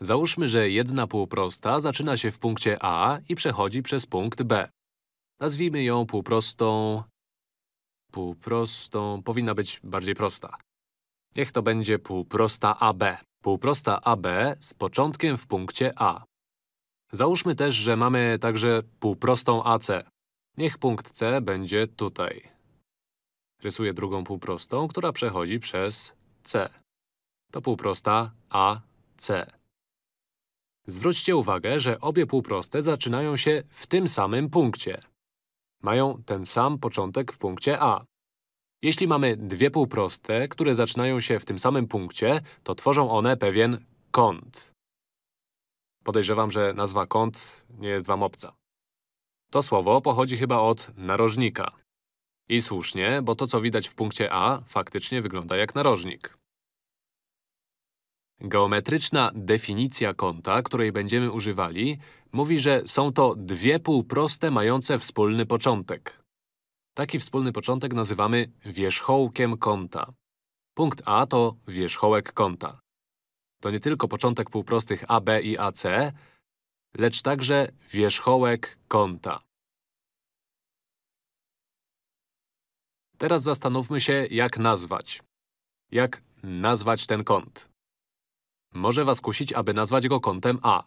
Załóżmy, że jedna półprosta zaczyna się w punkcie A i przechodzi przez punkt B. Nazwijmy ją półprostą… Półprostą… powinna być bardziej prosta. Niech to będzie półprosta AB. Półprosta AB z początkiem w punkcie A. Załóżmy też, że mamy także półprostą AC. Niech punkt C będzie tutaj. Rysuję drugą półprostą, która przechodzi przez C. To półprosta AC. Zwróćcie uwagę, że obie półproste zaczynają się w tym samym punkcie. Mają ten sam początek w punkcie A. Jeśli mamy dwie półproste, które zaczynają się w tym samym punkcie, to tworzą one pewien kąt. Podejrzewam, że nazwa kąt nie jest wam obca. To słowo pochodzi chyba od narożnika. I słusznie, bo to, co widać w punkcie A, faktycznie wygląda jak narożnik. Geometryczna definicja kąta, której będziemy używali, mówi, że są to dwie półproste mające wspólny początek. Taki wspólny początek nazywamy wierzchołkiem kąta. Punkt A to wierzchołek kąta. To nie tylko początek półprostych AB i AC, lecz także wierzchołek kąta. Teraz zastanówmy się, jak nazwać. Jak nazwać ten kąt? Może was kusić, aby nazwać go kątem A.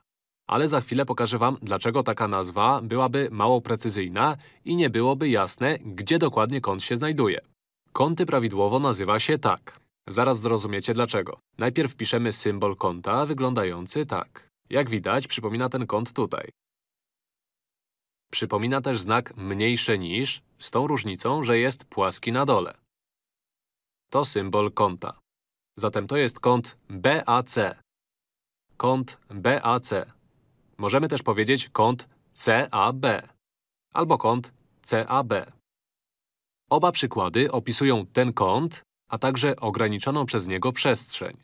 Ale za chwilę pokażę wam, dlaczego taka nazwa byłaby mało precyzyjna i nie byłoby jasne, gdzie dokładnie kąt się znajduje. Kąty prawidłowo nazywa się tak. Zaraz zrozumiecie dlaczego. Najpierw piszemy symbol kąta wyglądający tak. Jak widać, przypomina ten kąt tutaj. Przypomina też znak mniejsze niż, z tą różnicą, że jest płaski na dole. To symbol kąta. Zatem to jest kąt BAC. Kąt BAC. Możemy też powiedzieć kąt CAB albo kąt CAB. Oba przykłady opisują ten kąt, a także ograniczoną przez niego przestrzeń.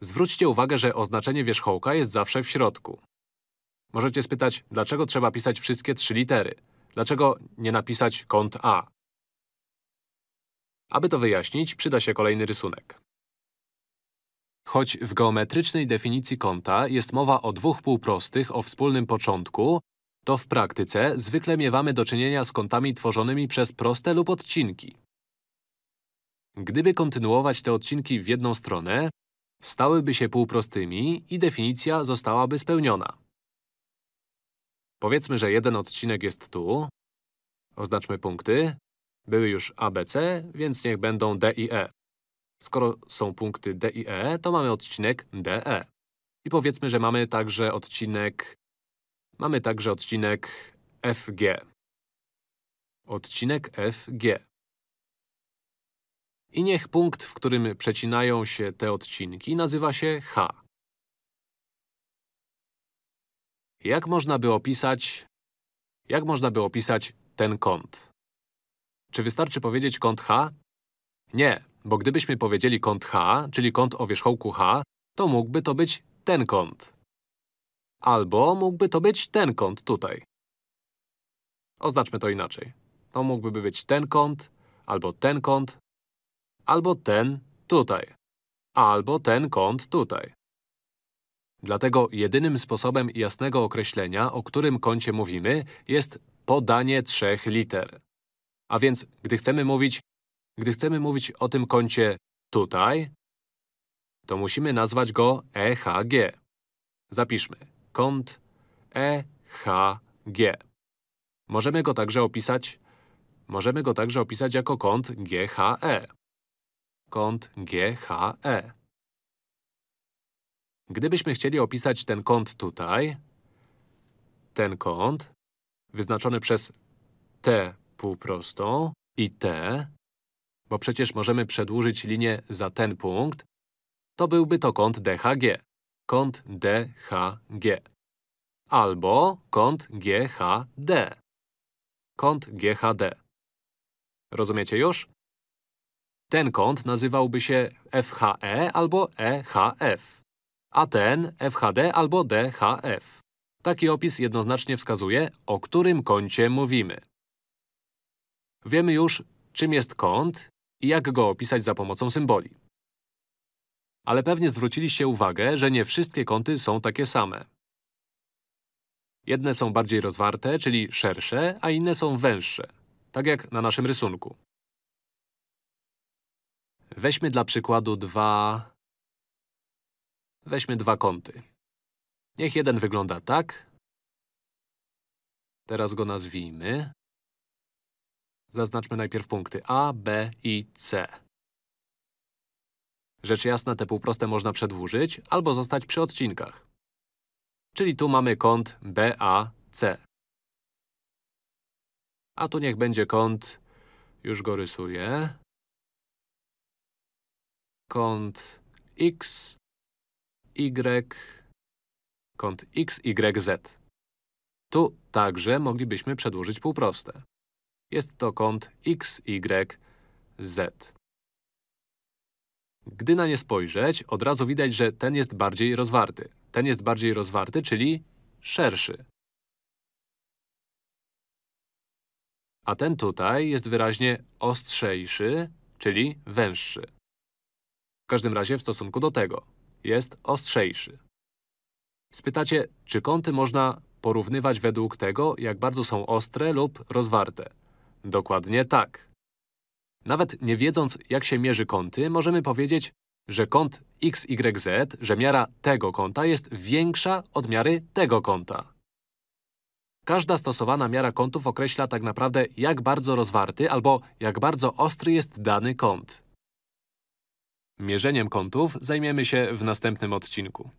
Zwróćcie uwagę, że oznaczenie wierzchołka jest zawsze w środku. Możecie spytać, dlaczego trzeba pisać wszystkie trzy litery? Dlaczego nie napisać kąt A? Aby to wyjaśnić, przyda się kolejny rysunek. Choć w geometrycznej definicji kąta jest mowa o dwóch półprostych o wspólnym początku, to w praktyce zwykle miewamy do czynienia z kątami tworzonymi przez proste lub odcinki. Gdyby kontynuować te odcinki w jedną stronę, stałyby się półprostymi i definicja zostałaby spełniona. Powiedzmy, że jeden odcinek jest tu. Oznaczmy punkty. Były już ABC, więc niech będą D i E. Skoro są punkty D i E, to mamy odcinek DE. I powiedzmy, że mamy także odcinek… Mamy także odcinek FG. Odcinek FG. I niech punkt, w którym przecinają się te odcinki, nazywa się H. Jak można by opisać… Jak można by opisać ten kąt? Czy wystarczy powiedzieć kąt h? Nie, bo gdybyśmy powiedzieli kąt h, czyli kąt o wierzchołku h, to mógłby to być ten kąt. Albo mógłby to być ten kąt tutaj. Oznaczmy to inaczej. To mógłby być ten kąt, albo ten kąt, albo ten tutaj, albo ten kąt tutaj. Dlatego jedynym sposobem jasnego określenia, o którym kącie mówimy, jest podanie trzech liter. A więc, gdy chcemy mówić, gdy chcemy mówić o tym kącie tutaj, to musimy nazwać go EHG. Zapiszmy. Kąt EHG. Możemy go także opisać możemy go także opisać jako kąt GHE. Kąt GHE. Gdybyśmy chcieli opisać ten kąt tutaj, ten kąt, wyznaczony przez T półprostą i t, bo przecież możemy przedłużyć linię za ten punkt, to byłby to kąt DHG. Kąt DHG. Albo kąt GHD. Kąt GHD. Rozumiecie już? Ten kąt nazywałby się FHE albo EHF, a ten FHD albo DHF. Taki opis jednoznacznie wskazuje, o którym kącie mówimy. Wiemy już, czym jest kąt i jak go opisać za pomocą symboli. Ale pewnie zwróciliście uwagę, że nie wszystkie kąty są takie same. Jedne są bardziej rozwarte, czyli szersze, a inne są węższe, tak jak na naszym rysunku. Weźmy dla przykładu dwa… Weźmy dwa kąty. Niech jeden wygląda tak. Teraz go nazwijmy. Zaznaczmy najpierw punkty A, B i C. Rzecz jasna, te półproste można przedłużyć albo zostać przy odcinkach. Czyli tu mamy kąt BAC. A tu niech będzie kąt… już go rysuję… kąt x, y, kąt x, y, z. Tu także moglibyśmy przedłużyć półproste. Jest to kąt x, y, z. Gdy na nie spojrzeć, od razu widać, że ten jest bardziej rozwarty. Ten jest bardziej rozwarty, czyli szerszy. A ten tutaj jest wyraźnie ostrzejszy, czyli węższy. W każdym razie w stosunku do tego. Jest ostrzejszy. Spytacie, czy kąty można porównywać według tego, jak bardzo są ostre lub rozwarte. Dokładnie tak. Nawet nie wiedząc, jak się mierzy kąty, możemy powiedzieć, że kąt xyz, że miara tego kąta jest większa od miary tego kąta. Każda stosowana miara kątów określa tak naprawdę, jak bardzo rozwarty albo jak bardzo ostry jest dany kąt. Mierzeniem kątów zajmiemy się w następnym odcinku.